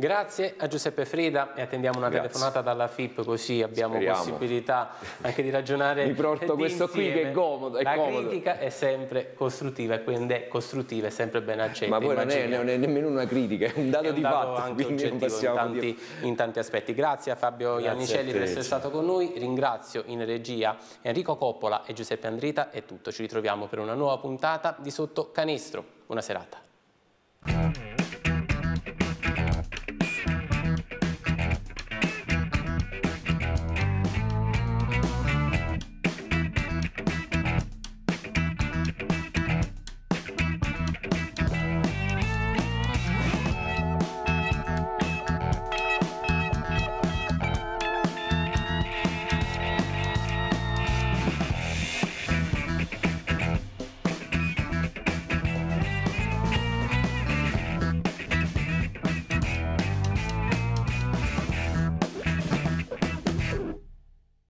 Grazie a Giuseppe Frida e attendiamo una Grazie. telefonata dalla FIP così abbiamo Speriamo. possibilità anche di ragionare (laughs) Mi porto questo qui che è comodo. È La comodo. critica è sempre costruttiva e quindi è costruttiva, è sempre ben accetta. Ma poi non è, non è, nemmeno una critica, è un dato è un di dato fatto. Anche oggettivo in tanti, in tanti, aspetti. Grazie a Fabio Grazie Iannicelli a per essere stato con noi, ringrazio in regia Enrico Coppola e Giuseppe Andrita, è tutto. Ci ritroviamo per una nuova puntata di Sotto Canestro. Buona serata.